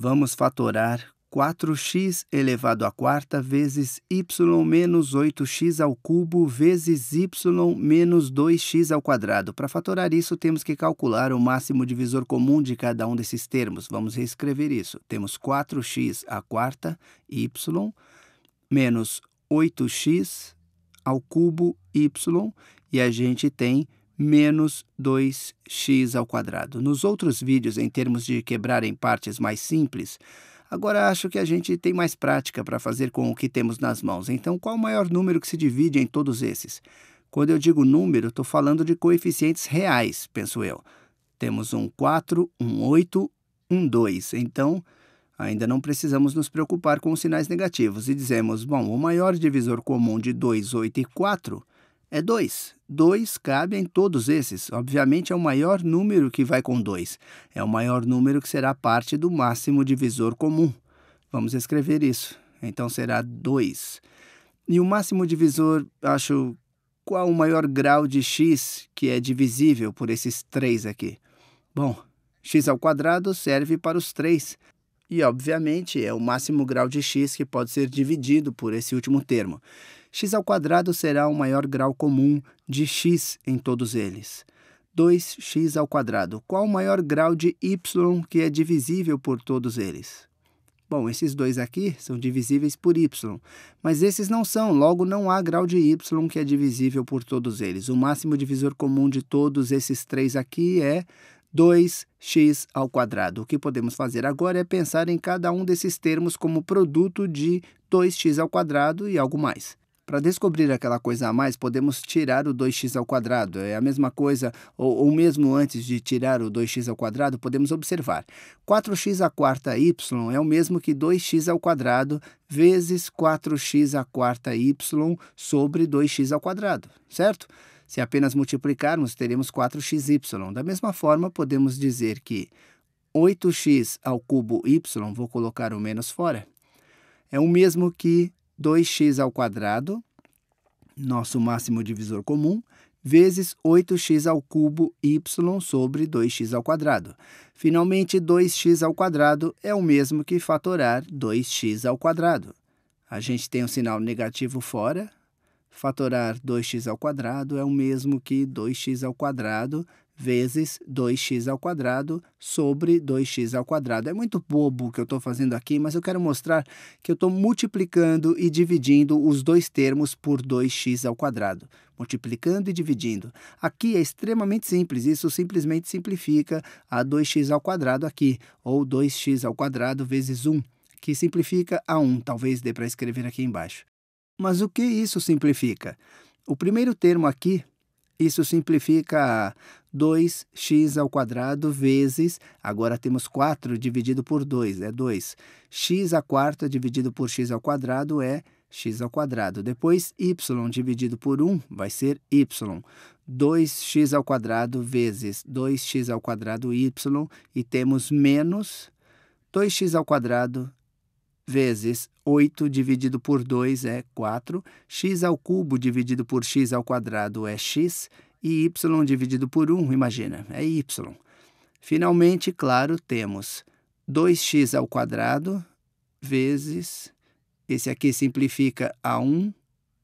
Vamos fatorar 4x elevado à quarta vezes y menos 8x ao cubo vezes y menos 2x ao quadrado. Para fatorar isso, temos que calcular o máximo divisor comum de cada um desses termos. Vamos reescrever isso. Temos 4x à quarta y menos 8x ao cubo y e a gente tem menos 2x ao quadrado. Nos outros vídeos, em termos de quebrar em partes mais simples, agora acho que a gente tem mais prática para fazer com o que temos nas mãos. Então, qual o maior número que se divide em todos esses? Quando eu digo número, estou falando de coeficientes reais, penso eu. Temos um 4, um 8, um 2. Então, ainda não precisamos nos preocupar com os sinais negativos e dizemos, bom, o maior divisor comum de 2, 8 e 4 é 2. 2 cabe em todos esses. Obviamente, é o maior número que vai com 2. É o maior número que será parte do máximo divisor comum. Vamos escrever isso. Então, será 2. E o máximo divisor, acho, qual o maior grau de x que é divisível por esses três aqui? Bom, x ao quadrado serve para os três e, obviamente, é o máximo grau de x que pode ser dividido por esse último termo. x ao quadrado será o maior grau comum de x em todos eles. 2x ao quadrado. Qual o maior grau de y que é divisível por todos eles? Bom, esses dois aqui são divisíveis por y, mas esses não são, logo não há grau de y que é divisível por todos eles. O máximo divisor comum de todos esses três aqui é 2x ao quadrado. O que podemos fazer agora é pensar em cada um desses termos como produto de 2x ao quadrado e algo mais. Para descobrir aquela coisa a mais, podemos tirar o 2x ao quadrado. É a mesma coisa, ou, ou mesmo antes de tirar o 2x ao quadrado, podemos observar. 4x à quarta y é o mesmo que 2x ao quadrado vezes 4x à quarta y sobre 2x ao quadrado, certo? Se apenas multiplicarmos, teremos 4xy. Da mesma forma, podemos dizer que 8x ao cubo y, vou colocar o menos fora, é o mesmo que 2x ao quadrado, nosso máximo divisor comum, vezes 8x ao cubo y sobre 2x ao quadrado. Finalmente, 2x ao quadrado é o mesmo que fatorar 2x ao quadrado. A gente tem o um sinal negativo fora, Fatorar 2x ao quadrado é o mesmo que 2x ao quadrado vezes 2x ao quadrado sobre 2x ao quadrado. É muito bobo o que eu estou fazendo aqui, mas eu quero mostrar que eu estou multiplicando e dividindo os dois termos por 2x ao quadrado. Multiplicando e dividindo. Aqui é extremamente simples, isso simplesmente simplifica a 2x ao quadrado aqui, ou 2x ao quadrado vezes 1, que simplifica a 1, talvez dê para escrever aqui embaixo. Mas o que isso simplifica? O primeiro termo aqui, isso simplifica 2x ao quadrado vezes, agora temos 4 dividido por 2, é 2. x à quarta dividido por x ao quadrado é x ao quadrado. Depois, y dividido por 1 vai ser y. 2x ao quadrado vezes 2x ao quadrado y e temos menos 2x ao quadrado vezes 8 dividido por 2 é 4, x ao cubo dividido por x ao quadrado é x, e y dividido por 1, imagina, é y. Finalmente, claro, temos 2x ao quadrado vezes, esse aqui simplifica a 1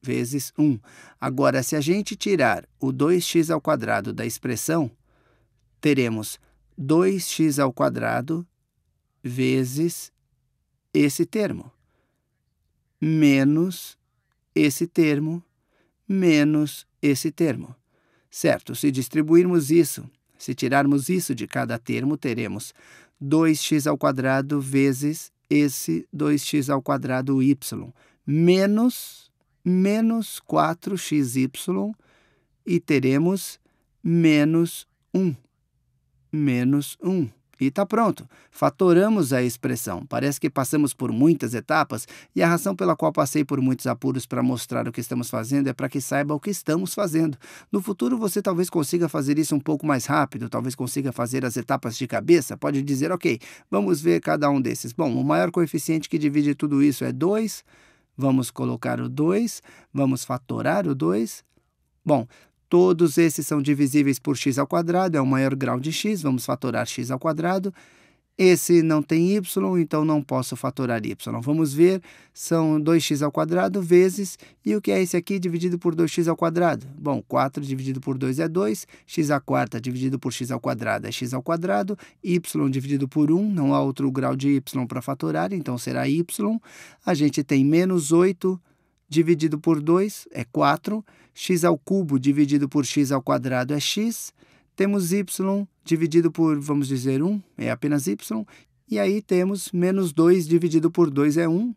vezes 1. Agora, se a gente tirar o 2x ao quadrado da expressão, teremos 2x ao quadrado vezes esse termo, menos esse termo, menos esse termo. Certo, se distribuirmos isso, se tirarmos isso de cada termo, teremos 2x ao quadrado vezes esse 2x ao quadrado y, menos menos 4xy e teremos menos 1, menos 1. E está pronto. Fatoramos a expressão. Parece que passamos por muitas etapas e a razão pela qual passei por muitos apuros para mostrar o que estamos fazendo é para que saiba o que estamos fazendo. No futuro você talvez consiga fazer isso um pouco mais rápido, talvez consiga fazer as etapas de cabeça. Pode dizer, ok, vamos ver cada um desses. Bom, o maior coeficiente que divide tudo isso é 2. Vamos colocar o 2, vamos fatorar o 2. Bom, Todos esses são divisíveis por x ao quadrado, é o maior grau de x, vamos fatorar x ao quadrado. Esse não tem y, então não posso fatorar y. Vamos ver, são 2x ao quadrado vezes, e o que é esse aqui dividido por 2x ao quadrado? Bom, 4 dividido por 2 é 2, x à quarta dividido por x ao quadrado é x ao quadrado, y dividido por 1, não há outro grau de y para fatorar, então será y. A gente tem menos 8 dividido por 2 é 4, x ao cubo dividido por x ao quadrado é x, temos y dividido por, vamos dizer, 1, é apenas y, e aí temos menos 2 dividido por 2 é 1,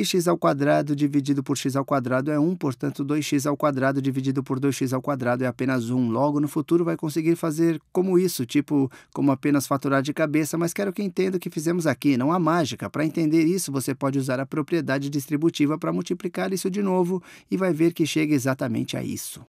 e x ao quadrado dividido por x ao quadrado é 1, portanto 2x ao quadrado dividido por 2x ao quadrado é apenas 1. Logo, no futuro vai conseguir fazer como isso, tipo como apenas faturar de cabeça, mas quero que entenda o que fizemos aqui, não há mágica. Para entender isso, você pode usar a propriedade distributiva para multiplicar isso de novo e vai ver que chega exatamente a isso.